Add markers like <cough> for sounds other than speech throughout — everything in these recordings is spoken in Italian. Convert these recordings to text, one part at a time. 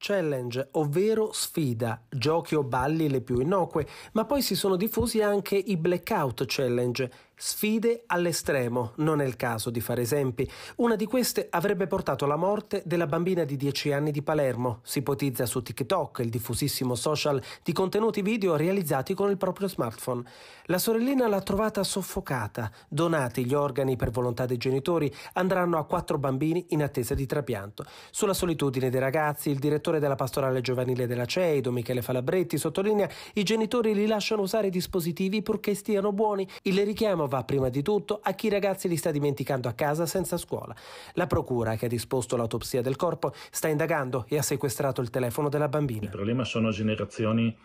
challenge, ovvero sfida, giochi o balli le più innocue, ma poi si sono diffusi anche i blackout challenge, Sfide all'estremo, non è il caso di fare esempi. Una di queste avrebbe portato alla morte della bambina di 10 anni di Palermo. Si ipotizza su TikTok, il diffusissimo social di contenuti video realizzati con il proprio smartphone. La sorellina l'ha trovata soffocata. Donati gli organi per volontà dei genitori andranno a quattro bambini in attesa di trapianto. Sulla solitudine dei ragazzi, il direttore della pastorale giovanile della CEIDO, Michele Falabretti, sottolinea i genitori li lasciano usare i dispositivi purché stiano buoni. Il richiamo va prima di tutto a chi i ragazzi li sta dimenticando a casa senza scuola. La procura che ha disposto l'autopsia del corpo sta indagando e ha sequestrato il telefono della bambina. Il problema sono generazioni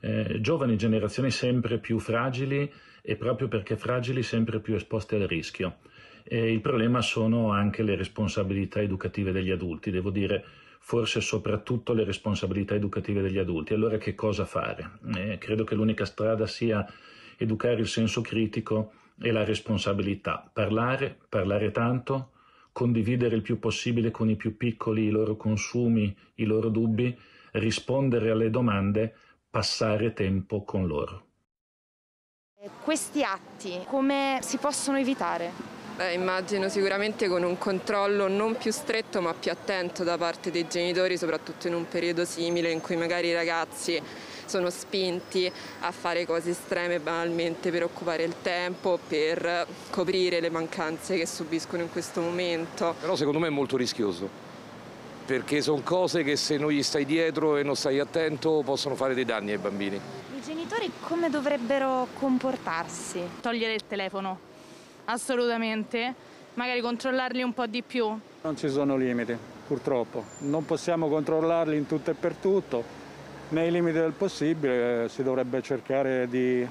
eh, giovani generazioni sempre più fragili e proprio perché fragili sempre più esposte al rischio. E il problema sono anche le responsabilità educative degli adulti, devo dire forse soprattutto le responsabilità educative degli adulti. Allora che cosa fare? Eh, credo che l'unica strada sia educare il senso critico e la responsabilità, parlare, parlare tanto, condividere il più possibile con i più piccoli i loro consumi, i loro dubbi, rispondere alle domande, passare tempo con loro. Questi atti come si possono evitare? Beh, immagino sicuramente con un controllo non più stretto ma più attento da parte dei genitori, soprattutto in un periodo simile in cui magari i ragazzi sono spinti a fare cose estreme banalmente per occupare il tempo, per coprire le mancanze che subiscono in questo momento. Però secondo me è molto rischioso perché sono cose che se non gli stai dietro e non stai attento possono fare dei danni ai bambini. I genitori come dovrebbero comportarsi? Togliere il telefono, assolutamente, magari controllarli un po' di più. Non ci sono limiti, purtroppo. Non possiamo controllarli in tutto e per tutto. Nei limiti del possibile eh, si dovrebbe cercare di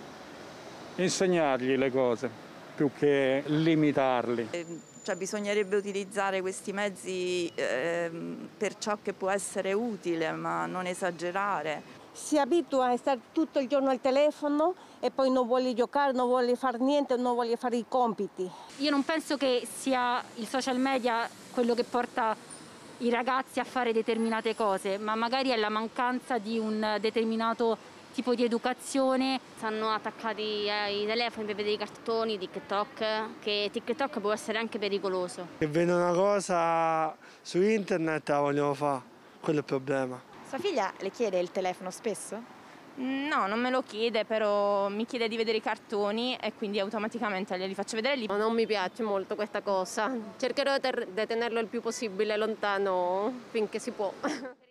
insegnargli le cose più che limitarli. Eh, cioè, bisognerebbe utilizzare questi mezzi eh, per ciò che può essere utile, ma non esagerare si abitua a stare tutto il giorno al telefono e poi non vuole giocare, non vuole fare niente, non vuole fare i compiti. Io non penso che sia il social media quello che porta i ragazzi a fare determinate cose, ma magari è la mancanza di un determinato tipo di educazione. Stanno attaccati ai telefoni per vedere i cartoni, TikTok, che TikTok può essere anche pericoloso. Che vedo una cosa su internet la vogliono fare, quello è il problema. Sua figlia le chiede il telefono spesso? No, non me lo chiede, però mi chiede di vedere i cartoni e quindi automaticamente glieli faccio vedere lì. Non mi piace molto questa cosa, cercherò di tenerlo il più possibile lontano finché si può. <laughs>